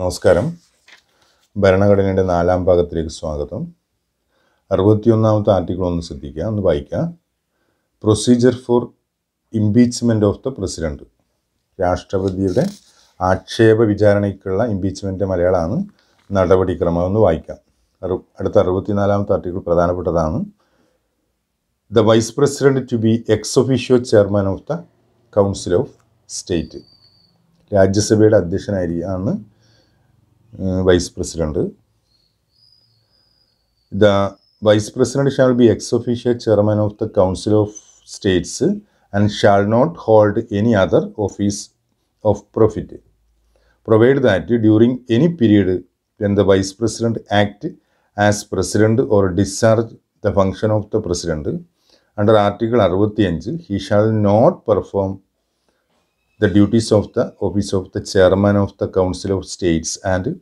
നമസ്കാരം ഭരണഘടനയുടെ നാലാം ഭാഗത്തിലേക്ക് സ്വാഗതം അറുപത്തിയൊന്നാമത്തെ ആർട്ടിക്കിൾ ഒന്ന് ശ്രദ്ധിക്കുക ഒന്ന് വായിക്കുക procedure for impeachment of the president രാഷ്ട്രപതിയുടെ ആക്ഷേപ വിചാരണയ്ക്കുള്ള ഇംപീച്ച്മെൻറ്റ് മലയാളമാണ് നടപടിക്രമം ഒന്ന് വായിക്കാം അടുത്ത അറുപത്തിനാലാമത്തെ ആർട്ടിക്കിൾ പ്രധാനപ്പെട്ടതാണ് the vice president to be ex officio chairman of the council of state രാജ്യസഭയുടെ ആണ് vice president. The vice president shall be ex officio chairman of the council of states and shall not hold any other office of profit. Provided that during any period when the vice president act as president or discharge the function of the president under article 65 he shall not perform the duties of the office of the chairman of the Council of States and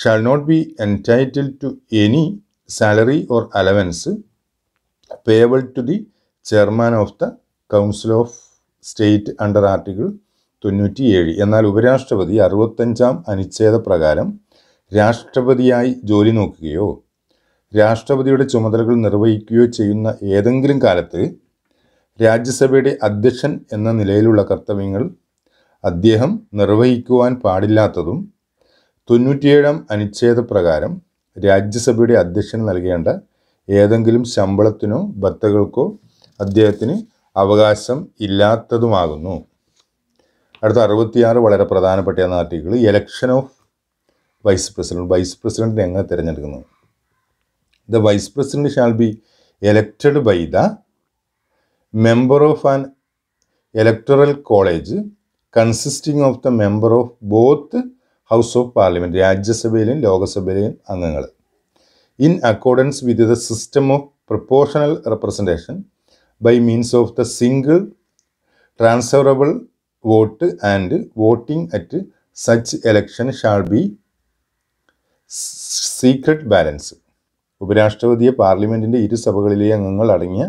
shall not be entitled to any salary or allowance payable to the chairman of the Council of State under Article തൊണ്ണൂറ്റിയേഴ് എന്നാൽ ഉപരാഷ്ട്രപതി അറുപത്തഞ്ചാം അനുച്ഛേദ പ്രകാരം രാഷ്ട്രപതിയായി ജോലി നോക്കുകയോ രാഷ്ട്രപതിയുടെ ചുമതലകൾ നിർവഹിക്കുകയോ ചെയ്യുന്ന ഏതെങ്കിലും കാലത്ത് രാജ്യസഭയുടെ അധ്യക്ഷൻ എന്ന നിലയിലുള്ള കർത്തവ്യങ്ങൾ അദ്ദേഹം നിർവഹിക്കുവാൻ പാടില്ലാത്തതും തൊണ്ണൂറ്റിയേഴാം അനുച്ഛേദപ്രകാരം രാജ്യസഭയുടെ അധ്യക്ഷന് നൽകേണ്ട ഏതെങ്കിലും ശമ്പളത്തിനോ ഭത്തകൾക്കോ അദ്ദേഹത്തിന് അവകാശം ഇല്ലാത്തതുമാകുന്നു അടുത്ത അറുപത്തിയാറ് വളരെ പ്രധാനപ്പെട്ട എന്ന article election of vice president vice പ്രസിഡന്റിനെ എങ്ങനെ തിരഞ്ഞെടുക്കുന്നു the vice president shall be elected by the member of an electoral college consisting of the member of both house of parliament രാജ്യസഭയിലെയും ലോകസഭയിലെയും അംഗങ്ങൾ in accordance with the system of proportional representation by means of the single transferable vote and voting at such election shall be secret balance ഉപരാഷ്ട്രപതിയെ പാർലമെൻറ്റിൻ്റെ ഇരു സഭകളിലെ അംഗങ്ങൾ അടങ്ങിയ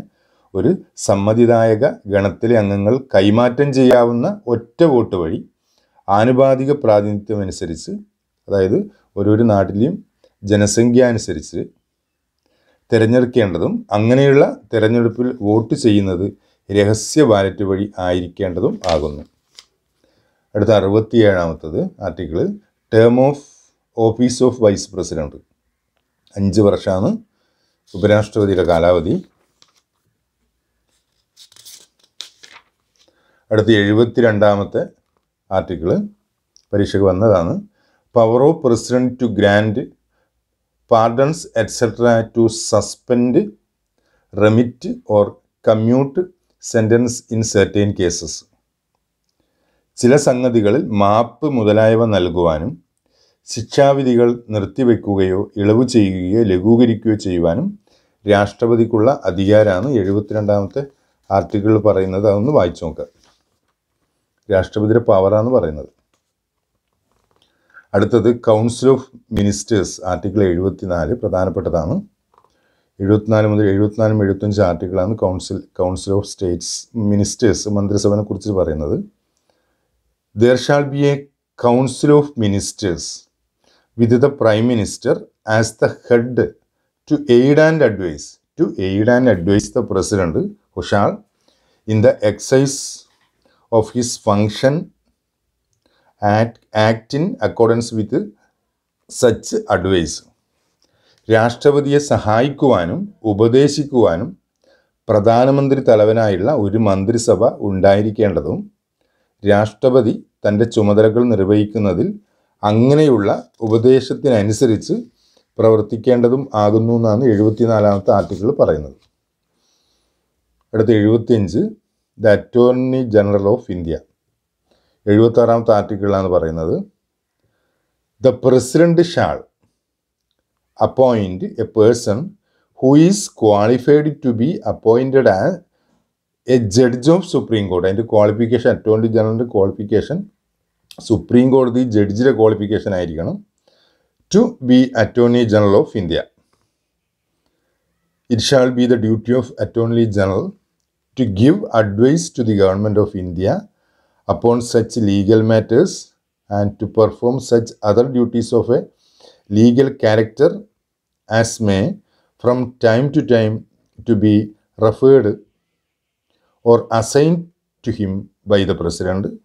ഒരു സമ്മതിദായക ഗണത്തിലെ അംഗങ്ങൾ കൈമാറ്റം ചെയ്യാവുന്ന ഒറ്റ വോട്ട് വഴി ആനുപാതിക പ്രാതിനിധ്യം അനുസരിച്ച് അതായത് ഓരോരു നാട്ടിലെയും ജനസംഖ്യ അനുസരിച്ച് തിരഞ്ഞെടുക്കേണ്ടതും അങ്ങനെയുള്ള തിരഞ്ഞെടുപ്പിൽ വോട്ട് ചെയ്യുന്നത് രഹസ്യ ബാലറ്റ് വഴി ആയിരിക്കേണ്ടതും ആകുന്നു അടുത്ത അറുപത്തിയേഴാമത്തത് article term of office of vice president അഞ്ച് വർഷമാണ് ഉപരാഷ്ട്രപതിയുടെ കാലാവധി അടുത്ത എഴുപത്തി രണ്ടാമത്തെ ആർട്ടിക്കിൾ പരീക്ഷയ്ക്ക് വന്നതാണ് power of president to grant pardons etcetera to suspend remit or commute sentence in certain cases ചില സംഗതികളിൽ മാപ്പ് മുതലായവ നൽകുവാനും ശിക്ഷാവിധികൾ നിർത്തിവെക്കുകയോ ഇളവ് ചെയ്യുകയോ ലഘൂകരിക്കുകയോ ചെയ്യുവാനും രാഷ്ട്രപതിക്കുള്ള അധികാരമാണ് എഴുപത്തിരണ്ടാമത്തെ ആർട്ടിക്കിൾ പറയുന്നത് അതൊന്ന് വായിച്ചു നോക്കുക രാഷ്ട്രപതിയുടെ പവറാന്ന് പറയുന്നത് അടുത്തത് കൗൺസിൽ ഓഫ് മിനിസ്റ്റേഴ്സ് ആർട്ടിക്കിൾ നാല് പ്രധാനപ്പെട്ടതാണ് എഴുപത്തിനാല് മുതൽ എഴുപത്തിനാലും എഴുപത്തഞ്ച് ആർട്ടിക്കിളാണ് council council of states ministers മന്ത്രിസഭനെ കുറിച്ച് പറയുന്നത് there shall be a council of ministers with the prime minister as the head to aid and advise to aid and advise the president who shall in the exercise of his function act act in accordance with such advice രാഷ്ട്രപതിയെ സഹായിക്കുവാനും ഉപദേശിക്കുവാനും പ്രധാനമന്ത്രി തലവനായുള്ള ഒരു മന്ത്രിസഭ ഉണ്ടായിരിക്കേണ്ടതും രാഷ്ട്രപതി തൻ്റെ ചുമതലകൾ നിർവഹിക്കുന്നതിൽ അങ്ങനെയുള്ള ഉപദേശത്തിനനുസരിച്ച് പ്രവർത്തിക്കേണ്ടതും ആകുന്നു എന്നാണ് എഴുപത്തിനാലാമത്തെ ആർട്ടിക്കിൾ പറയുന്നത് അടുത്ത എഴുപത്തിയഞ്ച് the attorney general of India എഴുപത്താറാമത്തെ ആർട്ടിക്കിളാണ് പറയുന്നത് the president shall appoint a person who is qualified to be appointed ആ എ ജഡ്ജ് ഓഫ് സുപ്രീം കോടതി അതിൻ്റെ ക്വാളിഫിക്കേഷൻ അറ്റോർണി ജനറലിൻ്റെ ക്വാളിഫിക്കേഷൻ സുപ്രീം കോടതി ജഡ്ജിയുടെ ക്വാളിഫിക്കേഷൻ ആയിരിക്കണം to be attorney general of India it shall be the duty of attorney general to give advice to the Government of India upon such legal matters and to perform such other duties of a legal character as may from time to time to be referred or assigned to him by the President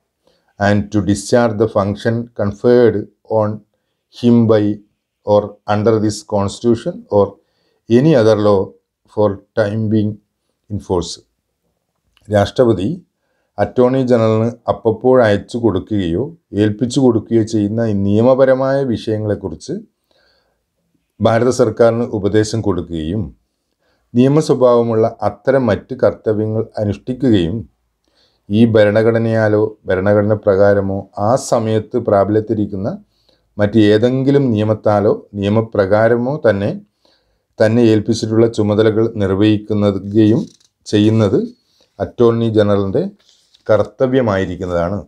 and to discharge the function conferred on him by or under this constitution or any other law for time being in force. രാഷ്ട്രപതി attorney ജനറലിന് അപ്പപ്പോൾ അയച്ചു കൊടുക്കുകയോ ഏൽപ്പിച്ചു കൊടുക്കുകയോ ചെയ്യുന്ന നിയമപരമായ വിഷയങ്ങളെക്കുറിച്ച് ഭാരത സർക്കാരിന് ഉപദേശം കൊടുക്കുകയും നിയമസ്വഭാവമുള്ള അത്തരം മറ്റ് കർത്തവ്യങ്ങൾ അനുഷ്ഠിക്കുകയും ഈ ഭരണഘടനയാലോ ഭരണഘടന പ്രകാരമോ ആ സമയത്ത് പ്രാബല്യത്തിരിക്കുന്ന മറ്റ് ഏതെങ്കിലും നിയമത്താലോ നിയമപ്രകാരമോ തന്നെ തന്നെ ഏൽപ്പിച്ചിട്ടുള്ള ചുമതലകൾ നിർവഹിക്കുന്നതുകയും ചെയ്യുന്നത് അറ്റോർണി ജനറലിൻ്റെ കർത്തവ്യമായിരിക്കുന്നതാണ്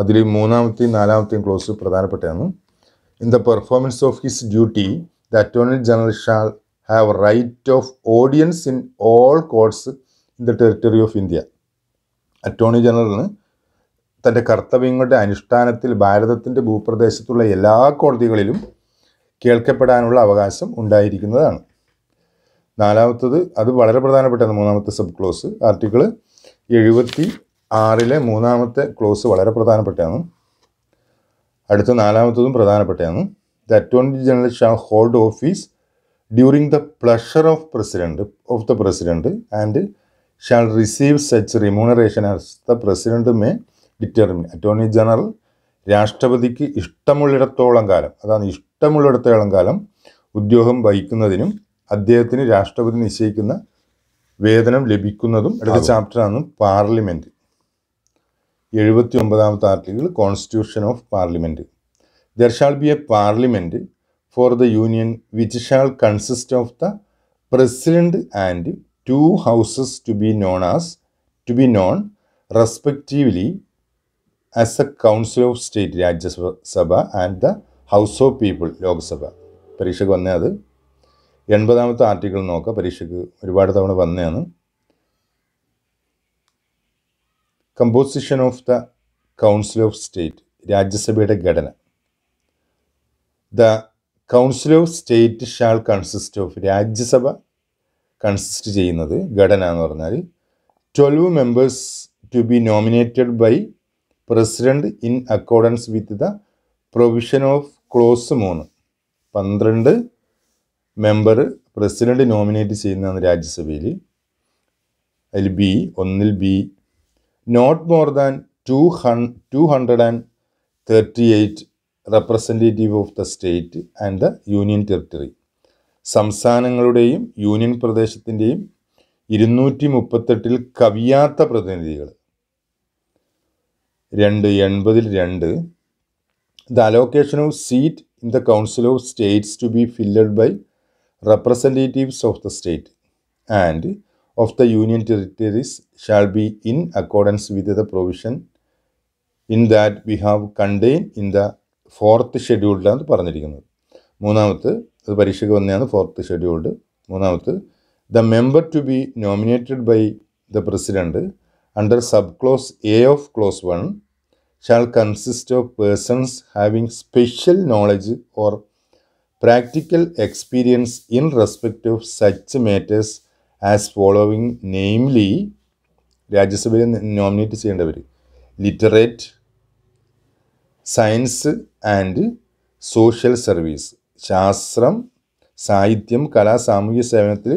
അതിൽ മൂന്നാമത്തെയും നാലാമത്തെയും ക്ലോസ് പ്രധാനപ്പെട്ടതാണ് in the performance of his duty the attorney general shall have right of audience in all courts in the territory of India attorney ജനറലിന് തൻ്റെ കർത്തവ്യങ്ങളുടെ അനുഷ്ഠാനത്തിൽ ഭാരതത്തിൻ്റെ ഭൂപ്രദേശത്തുള്ള എല്ലാ കോടതികളിലും കേൾക്കപ്പെടാനുള്ള അവകാശം ഉണ്ടായിരിക്കുന്നതാണ് നാലാമത്തത് അത് വളരെ പ്രധാനപ്പെട്ടതാണ് മൂന്നാമത്തെ സബ് ക്ലോസ് ആർട്ടിക്കിൾ എഴുപത്തി ആറിലെ മൂന്നാമത്തെ ക്ലോസ് വളരെ പ്രധാനപ്പെട്ടതാണ് അടുത്ത നാലാമത്തതും പ്രധാനപ്പെട്ടതാണ് the attorney general shall hold office during the pleasure of president of the president and shall receive such remuneration as the president may determine attorney general രാഷ്ട്രപതിക്ക് ഇഷ്ടമുള്ളിടത്തോളം കാലം അതാണ് ഇഷ്ടമുള്ളിടത്തോളം കാലം ഉദ്യോഗം വഹിക്കുന്നതിനും അദ്ദേഹത്തിന് രാഷ്ട്രപതി നിശ്ചയിക്കുന്ന വേതനം ലഭിക്കുന്നതും അടുത്ത ചാപ്റ്ററാണ് പാർലമെൻറ്റ് എഴുപത്തി ഒമ്പതാമത്തെ article constitution of parliament there shall be a parliament for the union which shall consist of the president and two houses to be known as to be known respectively as a council of state Rajya Sabha Sabha and the house of people Lok Sabha പരീക്ഷയ്ക്ക് വന്നേ അത് എൺപതാമത്തെ article നോക്കുക പരീക്ഷയ്ക്ക് ഒരുപാട് തവണ വന്നതാണ് composition of the council of state രാജ്യസഭയുടെ ഘടന the council of state shall consist of Rajya Sabha consist ചെയ്യുന്നത് ഘടന എന്ന് പറഞ്ഞാൽ twelve members to be nominated by president in accordance with the provision of clause മൂന്ന് പന്ത്രണ്ട് മെമ്പർ പ്രസിഡന്റ് നോമിനേറ്റ് ചെയ്യുന്നതാണ് രാജ്യസഭയിൽ അതിൽ ബി ഒന്നിൽ B not more than two ഹൺ two hundred and thirty eight representative of the state and the union territory സംസ്ഥാനങ്ങളുടെയും union പ്രദേശത്തിൻ്റെയും ഇരുന്നൂറ്റി മുപ്പത്തെട്ടിൽ കവിയാത്ത പ്രതിനിധികൾ രണ്ട് എൺപതിൽ രണ്ട് the allocation of seat in the council of states to be filled by representatives of the state and of the union territories shall be in accordance with the provision in that we have contain in the fourth ഷെഡ്യൂൾഡാണ് പറഞ്ഞിരിക്കുന്നത് മൂന്നാമത്ത് അത് പരീക്ഷയ്ക്ക് വന്നതാണ് fourth scheduled മൂന്നാമത്ത് the member to be nominated by the president under sub clause A of clause one shall consist of persons having special knowledge or practical experience in respect of such matters as following namely രാജ്യസഭയിൽ nominate ചെയ്യേണ്ടവർ literature science and social service ശാസ്ത്രം സാഹിത്യം കലാ സാമൂഹ്യ സേവനത്തിൽ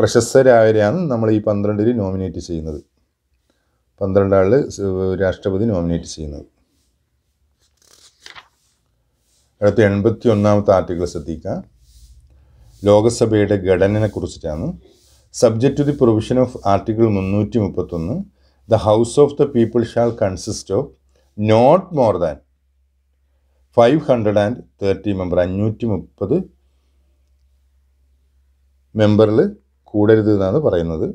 പ്രശസ്തരായവരെയാണ് നമ്മൾ ഈ പന്ത്രണ്ടിൽ nominate ചെയ്യുന്നത് പന്ത്രണ്ടാളിൽ രാഷ്ട്രപതി നോമിനേറ്റ് ചെയ്യുന്നത് അടുത്ത എൺപത്തി ഒന്നാമത്തെ ആർട്ടിക്കിൾ ശ്രദ്ധിക്കുക ലോകസഭയുടെ ഘടനയെക്കുറിച്ചിട്ടാണ് subject to the provision of article മുന്നൂറ്റി മുപ്പത്തൊന്ന് the house of the people shall consist of not more than five hundred and thirty member അഞ്ഞൂറ്റി മുപ്പത് മെമ്പറിൽ കൂടരുത് എന്നാണ് പറയുന്നത്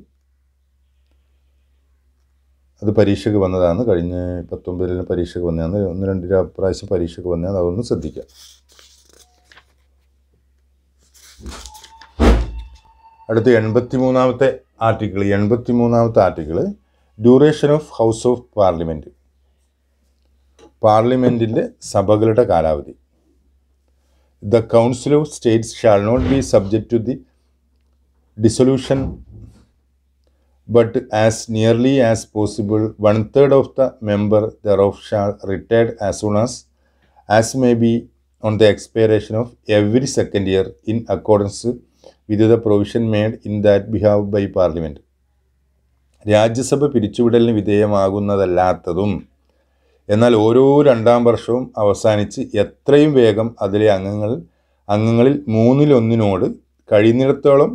അത് പരീക്ഷയ്ക്ക് വന്നതാണ് കഴിഞ്ഞ പത്തൊമ്പതിന് പരീക്ഷയ്ക്ക് വന്നതാണ് ഒന്ന് രണ്ട് പ്രാവശ്യം പരീക്ഷയ്ക്ക് വന്നതാണ് അതൊന്ന് ശ്രദ്ധിക്കാം അടുത്ത എൺപത്തി മൂന്നാമത്തെ ആർട്ടിക്കിൾ എൺപത്തി മൂന്നാമത്തെ article duration of house of parliament പാർലമെൻറ്റിൻ്റെ സഭകളുടെ കാലാവധി the council of states shall not be subject to the dissolution but as nearly as possible, one third of the member thereof shall retire as soon as, as may be on the expiration of every second year in accordance with the provision made in that behalf by Parliament. Rajya Sabha പിരിച്ചുവിടലിന് വിധേയമാകുന്നതല്ലാത്തതും എന്നാൽ ഓരോ രണ്ടാം വർഷവും അവസാനിച്ച് എത്രയും വേഗം അതിലെ അംഗങ്ങൾ അംഗങ്ങളിൽ മൂന്നിലൊന്നിനോട് കഴിയുന്നിടത്തോളം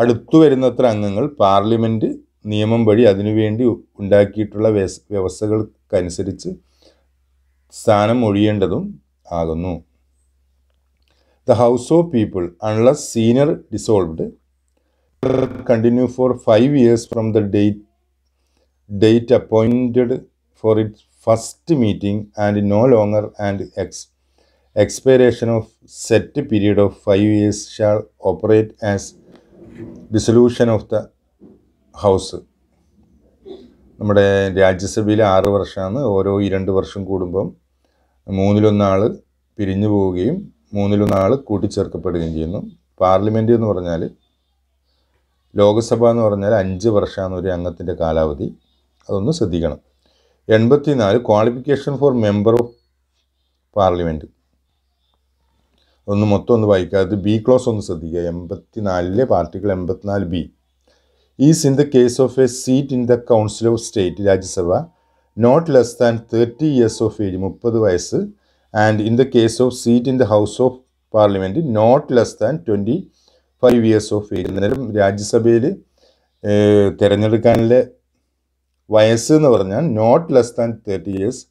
അടുത്തു വരുന്നത്ര അംഗങ്ങൾ പാർലമെൻറ്റ് നിയമം വഴി അതിനുവേണ്ടി ഉണ്ടാക്കിയിട്ടുള്ള വ്യവസ്ഥകൾക്കനുസരിച്ച് സ്ഥാനം ഒഴിയേണ്ടതും ആകുന്നു the house of people unless sooner dissolved continue for five years from the date date appointed for it first meeting and no longer and ex expiration of said period of five years shall operate as dissolution of the house നമ്മുടെ രാജ്യസഭയിൽ ആറ് വർഷമാണ് ഓരോ ഈ രണ്ട് വർഷം കൂടുമ്പം മൂന്നിലൊന്നാൾ പിരിഞ്ഞു പോവുകയും മൂന്നിലൊന്നാൾ കൂട്ടിച്ചേർക്കപ്പെടുകയും ചെയ്യുന്നു പാർലമെൻ്റ് എന്ന് പറഞ്ഞാൽ ലോകസഭ എന്ന് പറഞ്ഞാൽ അഞ്ച് വർഷമാണ് ഒരു അംഗത്തിൻ്റെ കാലാവധി അതൊന്ന് ശ്രദ്ധിക്കണം നാല് qualification for member of parliament ഒന്ന് മൊത്തം ഒന്ന് വായിക്കാതെ ബി ക്ലോസ് ഒന്ന് ശ്രദ്ധിക്കുക എൺപത്തിനാലിലെ ആർട്ടിക്കിൾ എൺപത്തിനാല് B is in the case of a seat in the council of state Rajya Sabha not less than thirty years of age മുപ്പത് വയസ്സ് and in the case of seat in the house of parliament not less than twenty five years of age അന്നേരം രാജ്യസഭയിൽ തിരഞ്ഞെടുക്കാനുള്ള വയസ്സ് എന്ന് പറഞ്ഞാൽ not less than thirty years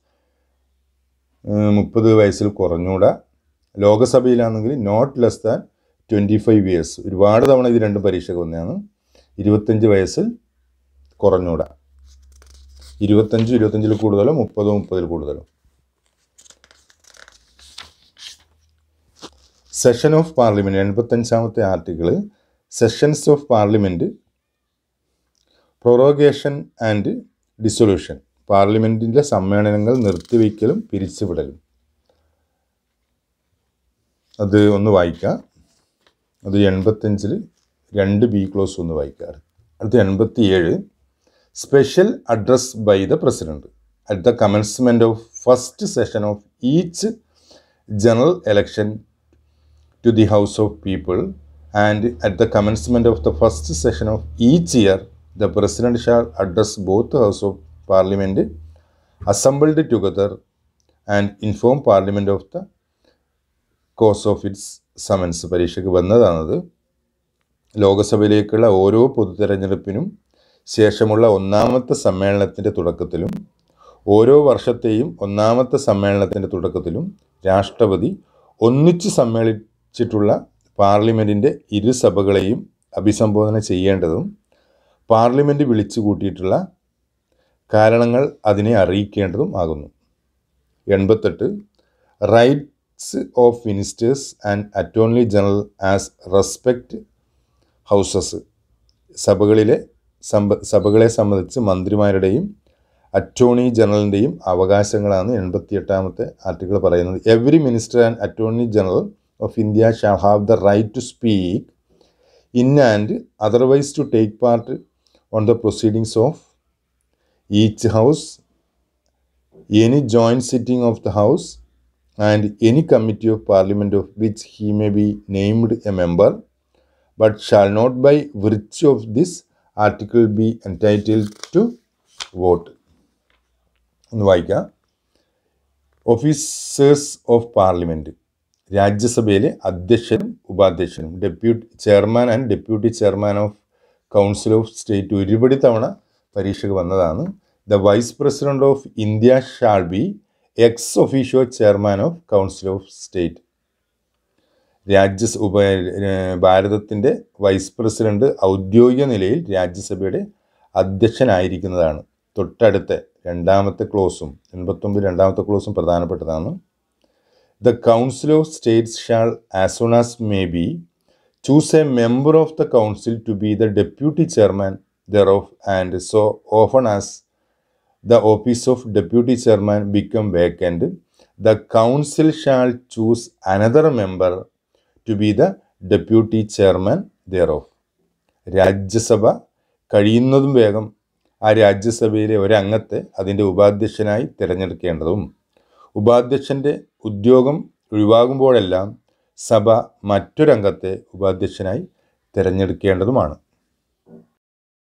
മുപ്പത് വയസ്സിൽ കുറഞ്ഞുകൂടാ ലോകസഭയിലാണെങ്കിൽ not less than twenty five years ഒരുപാട് തവണ ഇത് രണ്ടും പരീക്ഷയ്ക്ക് വന്നതാണ് ഇരുപത്തഞ്ച് വയസ്സിൽ കുറഞ്ഞൂടാ ഇരുപത്തഞ്ച് ഇരുപത്തഞ്ചിൽ കൂടുതലോ മുപ്പതോ മുപ്പതിൽ കൂടുതലും സെഷൻ ഓഫ് പാർലമെൻറ്റ് എൺപത്തഞ്ചാമത്തെ article sessions of parliament prorogation and dissolution പാർലമെൻറ്റിൻ്റെ സമ്മേളനങ്ങൾ നിർത്തിവെക്കലും പിരിച്ചുവിടലും അത് ഒന്ന് വായിക്കാം അത് എൺപത്തഞ്ചിൽ രണ്ട് ബി ക്ലോസ് ഒന്ന് വായിക്കാറ് അടുത്ത എൺപത്തി ഏഴ് special address by the president at the commencement of first session of each general election to the house of people and at the commencement of the first session of each year the president shall address both house of parliament assembled together and inform parliament of the cause of its summons പരീക്ഷയ്ക്ക് വന്നതാണത് ലോകസഭയിലേക്കുള്ള ഓരോ പൊതുതെരഞ്ഞെടുപ്പിനും ശേഷമുള്ള ഒന്നാമത്തെ സമ്മേളനത്തിൻ്റെ തുടക്കത്തിലും ഓരോ വർഷത്തെയും ഒന്നാമത്തെ സമ്മേളനത്തിൻ്റെ തുടക്കത്തിലും രാഷ്ട്രപതി ഒന്നിച്ച് സമ്മേളിച്ചിട്ടുള്ള പാർലമെൻറ്റിൻ്റെ ഇരുസഭകളെയും അഭിസംബോധന ചെയ്യേണ്ടതും പാർലമെൻറ്റ് വിളിച്ചു കൂട്ടിയിട്ടുള്ള കാരണങ്ങൾ അതിനെ അറിയിക്കേണ്ടതും ആകുന്നു എൺപത്തെട്ട് right heads of ministers and attorney general as respect houses സഭകളിലെ സംബ സഭകളെ സംബന്ധിച്ച് മന്ത്രിമാരുടെയും അറ്റോർണി ജനറലിൻ്റെയും അവകാശങ്ങളാണ് എൺപത്തി എട്ടാമത്തെ ആർട്ടിക്കിൾ പറയുന്നത് every minister and attorney general of India shall have the right to speak in and otherwise to take part on the proceedings of each house any joint sitting of the house and any committee of parliament of which he may be named a member but shall not by virtue of this article be entitle to vote ഒന്ന് വായിക്കാം officers of parliament രാജ്യസഭയിലെ അധ്യക്ഷനും ഉപാധ്യക്ഷനും deputy chairman and deputy chairman of council of state ഒരുപടി തവണ പരീക്ഷയ്ക്ക് വന്നതാണ് the vice president of India shall be ex officio chairman of council of state ഉപ ഭാരതത്തിൻ്റെ വൈസ് പ്രസിഡന്റ് ഔദ്യോഗിക നിലയിൽ രാജ്യസഭയുടെ അധ്യക്ഷനായിരിക്കുന്നതാണ് തൊട്ടടുത്ത രണ്ടാമത്തെ ക്ലോസും എൺപത്തൊമ്പത് രണ്ടാമത്തെ ക്ലോസും പ്രധാനപ്പെട്ടതാണ് the council of states shall as as may be choose a member of the council to be the deputy chairman thereof and so often as the office of deputy chairman become vacant, the council shall choose another member to be the deputy chairman thereof. Rajya Sabha കഴിയുന്നതും വേഗം ആ രാജ്യസഭയിലെ ഒരംഗത്തെ അതിൻ്റെ ഉപാധ്യക്ഷനായി തിരഞ്ഞെടുക്കേണ്ടതും ഉപാധ്യക്ഷൻ്റെ ഉദ്യോഗം ഒഴിവാകുമ്പോഴെല്ലാം സഭ മറ്റൊരംഗത്തെ ഉപാധ്യക്ഷനായി തിരഞ്ഞെടുക്കേണ്ടതുമാണ്